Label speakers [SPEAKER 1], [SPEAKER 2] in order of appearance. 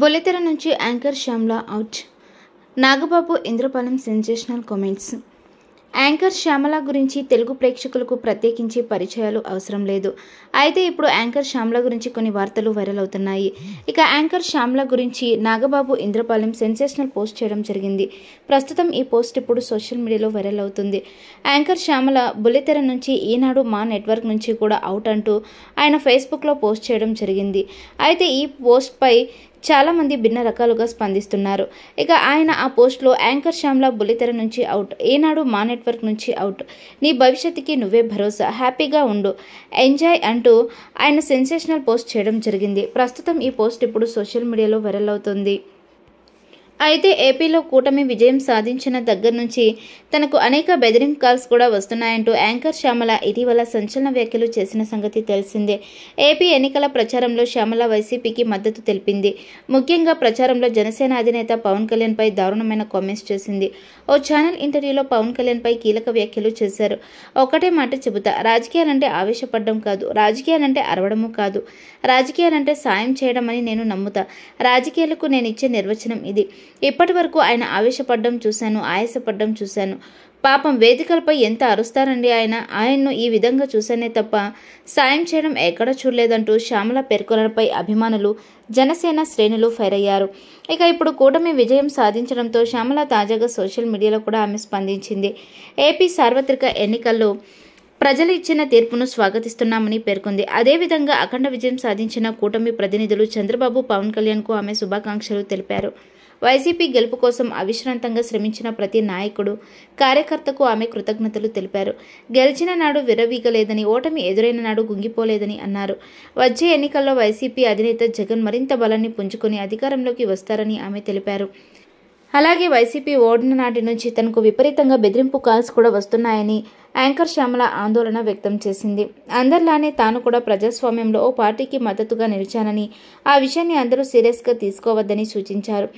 [SPEAKER 1] బుల్లితెర నుంచి anchor Shyamala out Nagababu Indrapalem sensational comments anchor Shyamala గురించి తెలుగు ప్రేక్షకులకు ప్రత్యేకించి పరిచయాలు అవసరం లేదు అయితే ఇప్పుడు యాంకర్ శ్యామల గురించి కొన్ని వార్తలు వైరల్ అవుతున్నాయి ఇక యాంకర్ శ్యామల గురించి నాగబాబు ఇంద్రపాలెం సెన్సేషనల్ పోస్ట్ చేయడం జరిగింది ప్రస్తుతం ఈ పోస్ట్ ఇప్పుడు సోషల్ మీడియాలో వైరల్ అవుతుంది యాంకర్ శ్యామల బుల్లితెర నుంచి ఈనాడు మా నెట్వర్క్ నుంచి కూడా అవుట్ అంటూ ఆయన ఫేస్బుక్లో పోస్ట్ చేయడం జరిగింది అయితే ఈ పోస్ట్పై చాలామంది భిన్న రకాలుగా స్పందిస్తున్నారు ఇక ఆయన ఆ పోస్ట్లో యాంకర్ శ్యామ్లా బుల్లితెర నుంచి అవుట్ ఏనాడు మా నెట్వర్క్ నుంచి అవుట్ నీ భవిష్యత్తుకి నువ్వే భరోసా హ్యాపీగా ఉండు ఎంజాయ్ అంటూ ఆయన సెన్సేషనల్ పోస్ట్ చేయడం జరిగింది ప్రస్తుతం ఈ పోస్ట్ ఇప్పుడు సోషల్ మీడియాలో వైరల్ అవుతుంది అయితే ఏపీలో కూటమి విజయం సాధించిన దగ్గర నుంచి తనకు అనేక బెదిరింగ్ కాల్స్ కూడా వస్తున్నాయంటూ యాంకర్ శ్యామల ఇటీవల సంచలన వ్యాఖ్యలు చేసిన సంగతి తెలిసిందే ఏపీ ఎన్నికల ప్రచారంలో శ్యామల వైసీపీకి మద్దతు తెలిపింది ముఖ్యంగా ప్రచారంలో జనసేన అధినేత పవన్ కళ్యాణ్పై దారుణమైన కామెంట్స్ చేసింది ఓ ఛానల్ ఇంటర్వ్యూలో పవన్ కళ్యాణ్పై కీలక వ్యాఖ్యలు చేశారు ఒకటే మాట చెబుతా రాజకీయాలంటే ఆవేశపడడం కాదు రాజకీయాలంటే అరవడము కాదు రాజకీయాలంటే సాయం చేయడం అని నేను నమ్ముతా రాజకీయాలకు నేను ఇచ్చే నిర్వచనం ఇది ఇప్పటి వరకు ఆయన ఆవేశపడ్డం చూశాను ఆయాసపడ్డం చూశాను పాపం వేదికలపై ఎంత అరుస్తారండి ఆయన ఆయన్ను ఈ విధంగా చూశానే తప్ప సాయం చేయడం ఎక్కడ చూడలేదంటూ శ్యామల పేర్కొనపై అభిమానులు జనసేన శ్రేణులు ఫైర్ అయ్యారు ఇక ఇప్పుడు కూటమి విజయం సాధించడంతో శ్యామల తాజాగా సోషల్ మీడియాలో కూడా ఆమె స్పందించింది ఏపీ సార్వత్రిక ఎన్నికల్లో ప్రజలు ఇచ్చిన తీర్పును స్వాగతిస్తున్నామని పేర్కొంది అదేవిధంగా అఖండ విజయం సాధించిన కూటమి ప్రతినిధులు చంద్రబాబు పవన్ కళ్యాణ్కు ఆమె శుభాకాంక్షలు తెలిపారు వైసీపీ గెలుపు కోసం అవిశ్రాంతంగా శ్రమించిన ప్రతి నాయకుడు కార్యకర్తకు ఆమె కృతజ్ఞతలు తెలిపారు గెలిచిన నాడు విరవీగలేదని ఓటమి ఎదురైన నాడు గుంగిపోలేదని అన్నారు వచ్చే ఎన్నికల్లో వైసీపీ అధినేత జగన్ మరింత బలాన్ని పుంజుకొని అధికారంలోకి వస్తారని ఆమె తెలిపారు అలాగే వైసీపీ ఓడిన నాటి నుంచి తనకు విపరీతంగా బెదిరింపు కాల్స్ కూడా వస్తున్నాయని యాంకర్ శ్యామల ఆందోళన వ్యక్తం చేసింది అందరిలానే తాను కూడా ప్రజాస్వామ్యంలో ఓ పార్టీకి మద్దతుగా నిలిచానని ఆ విషయాన్ని అందరూ సీరియస్గా తీసుకోవద్దని సూచించారు